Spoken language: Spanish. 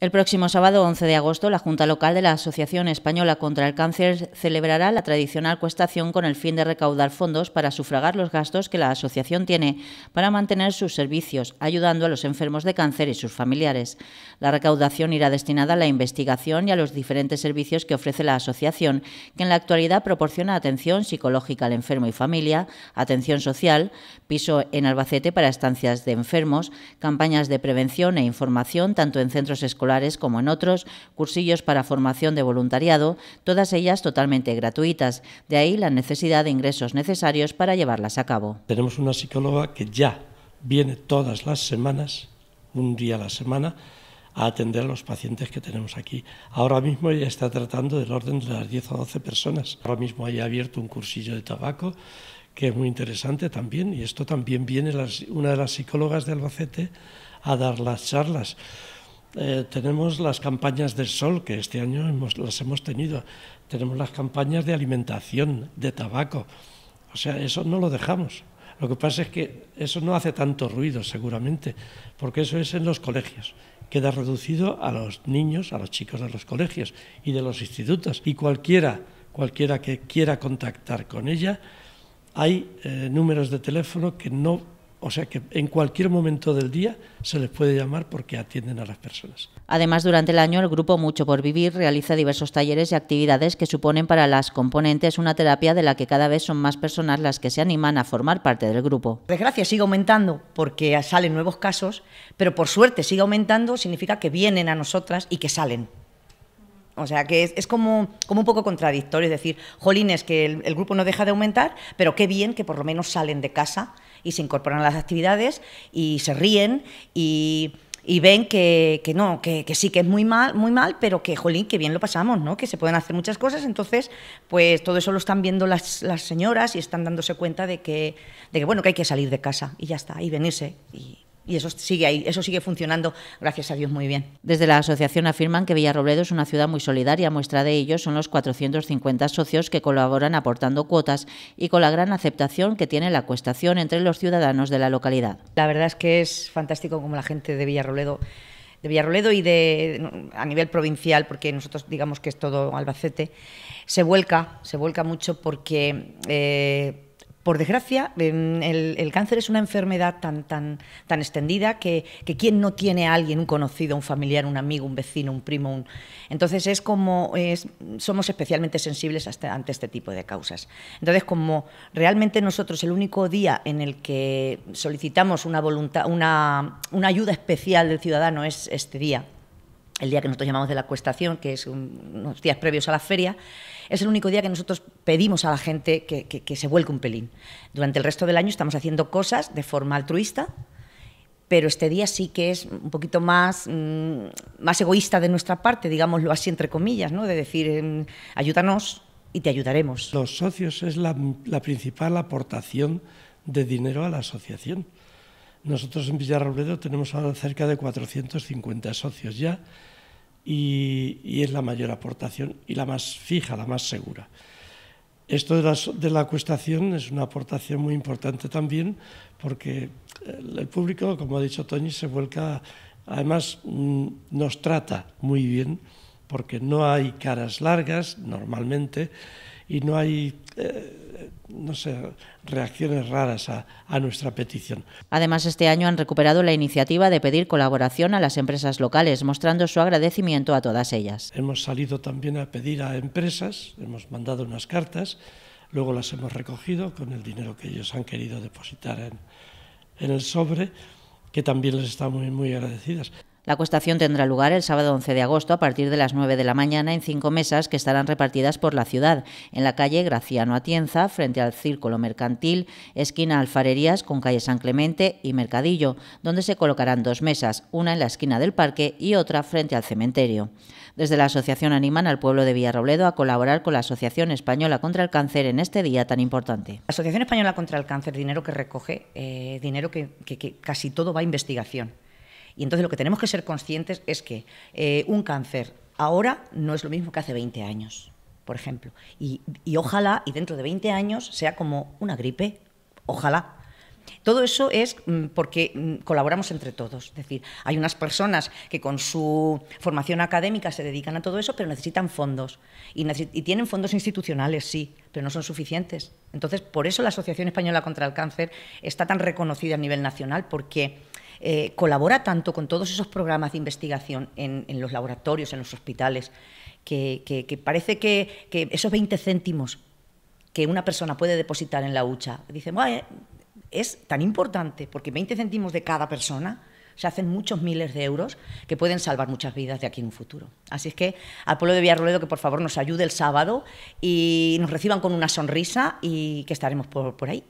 El próximo sábado 11 de agosto, la Junta Local de la Asociación Española contra el Cáncer celebrará la tradicional cuestación con el fin de recaudar fondos para sufragar los gastos que la asociación tiene para mantener sus servicios, ayudando a los enfermos de cáncer y sus familiares. La recaudación irá destinada a la investigación y a los diferentes servicios que ofrece la asociación, que en la actualidad proporciona atención psicológica al enfermo y familia, atención social, piso en Albacete para estancias de enfermos, campañas de prevención e información tanto en centros escolares como en otros cursillos para formación de voluntariado, todas ellas totalmente gratuitas. De ahí la necesidad de ingresos necesarios para llevarlas a cabo. Tenemos una psicóloga que ya viene todas las semanas, un día a la semana, a atender a los pacientes que tenemos aquí. Ahora mismo ella está tratando del orden de las 10 o 12 personas. Ahora mismo haya abierto un cursillo de tabaco que es muy interesante también, y esto también viene una de las psicólogas de Albacete a dar las charlas. Eh, tenemos las campañas del sol, que este año las hemos tenido, tenemos las campañas de alimentación, de tabaco, o sea, eso no lo dejamos. Lo que pasa es que eso no hace tanto ruido, seguramente, porque eso es en los colegios. Queda reducido a los niños, a los chicos de los colegios y de los institutos. Y cualquiera, cualquiera que quiera contactar con ella, hay eh, números de teléfono que no o sea que en cualquier momento del día se les puede llamar porque atienden a las personas. Además, durante el año el grupo Mucho por Vivir realiza diversos talleres y actividades que suponen para las componentes una terapia de la que cada vez son más personas las que se animan a formar parte del grupo. Desgracia sigue aumentando porque salen nuevos casos, pero por suerte sigue aumentando, significa que vienen a nosotras y que salen. O sea, que es, como, un poco contradictorio, es decir, jolines, que el, grupo no deja de aumentar, pero qué bien que por lo menos salen de casa y se incorporan a las actividades y se ríen y ven que, no, que, sí que es muy mal, muy mal, pero que, jolín, que bien lo pasamos, ¿no? Que se pueden hacer muchas cosas. Entonces, pues todo eso lo están viendo las, las señoras y están dándose cuenta de que, de que, bueno, que hay que salir de casa y ya está, y venirse. Y y eso sigue ahí, eso sigue funcionando, gracias a Dios, muy bien. Desde la asociación afirman que Villarrobledo es una ciudad muy solidaria, muestra de ello son los 450 socios que colaboran aportando cuotas y con la gran aceptación que tiene la cuestación entre los ciudadanos de la localidad. La verdad es que es fantástico como la gente de Villarrobledo de y de a nivel provincial, porque nosotros digamos que es todo Albacete, se vuelca, se vuelca mucho porque eh, por desgracia, em, el, cáncer es una enfermedad tan, tan, tan extendida que, que quien no tiene a alguien, un conocido, un familiar, un amigo, un vecino, un primo, un... entonces es como somos especialmente sensibles hasta, este, ante este tipo de causas. Entonces, como realmente nosotros el único día en el que solicitamos una una ayuda especial del ciudadano es este día el día que nosotros llamamos de la cuestación, que es unos días previos a la feria, es el único día que nosotros pedimos a la gente que, se vuelque un pelín. Durante el resto del año estamos haciendo cosas de forma altruista, pero este día sí que es un poquito más, mm, más egoísta de nuestra parte, digámoslo así entre comillas, ¿no? de decir, em, ayúdanos y te ayudaremos. Los socios es la principal aportación de dinero a la asociación. Nosotros en Villarrobledo tenemos ahora cerca de 450 socios ya y, es la mayor aportación y la más fija, la más segura. Esto de la, acuestación es una aportación muy importante también porque el, el público, como ha dicho Toñi, se vuelca, además mm, nos trata muy bien porque no hay caras largas normalmente y no hay, eh, no sé, reacciones raras a, a nuestra petición. Además, este año han recuperado la iniciativa de pedir colaboración a las empresas locales, mostrando su agradecimiento a todas ellas. Hemos salido también a pedir a empresas, hemos mandado unas cartas, luego las hemos recogido con el dinero que ellos han querido depositar en, en el sobre, que también les estamos muy, muy agradecidas. La acuestación tendrá lugar el sábado 11 de agosto a partir de las 9 de la mañana en cinco mesas que estarán repartidas por la ciudad, en la calle Graciano Atienza, frente al Círculo Mercantil, esquina Alfarerías con calle San Clemente y Mercadillo, donde se colocarán dos mesas, una en la esquina del parque y otra frente al cementerio. Desde la asociación animan al pueblo de Villarrobledo a colaborar con la Asociación Española contra el Cáncer en este día tan importante. La Asociación Española contra el Cáncer, dinero que recoge, eh, dinero que casi todo va a investigación. Y entonces lo que tenemos que ser conscientes es que eh, un cáncer ahora no es lo mismo que hace 20 años, por ejemplo. Y, ojalá, y dentro de 20 años, sea como una gripe. Ojalá, todo eso es mm, porque mm, colaboramos entre todos. Es decir, hay unas personas que con su formación académica se dedican a todo eso, pero necesitan fondos. Y, y, tienen fondos institucionales, sí, pero no son suficientes. Entonces, por eso la Asociación Española contra el Cáncer está tan reconocida a nivel nacional, porque eh, colabora tanto con todos esos programas de investigación en, los laboratorios, en los hospitales, que, parece que, esos 20 céntimos que una persona puede depositar en la hucha, dicen, eh, es tan importante, porque 20 céntimos de cada persona se hacen muchos miles de euros que pueden salvar muchas vidas de aquí en un futuro. Así es que al pueblo de Villarroledo que por favor nos ayude el sábado y nos reciban con una sonrisa y que estaremos por, por ahí.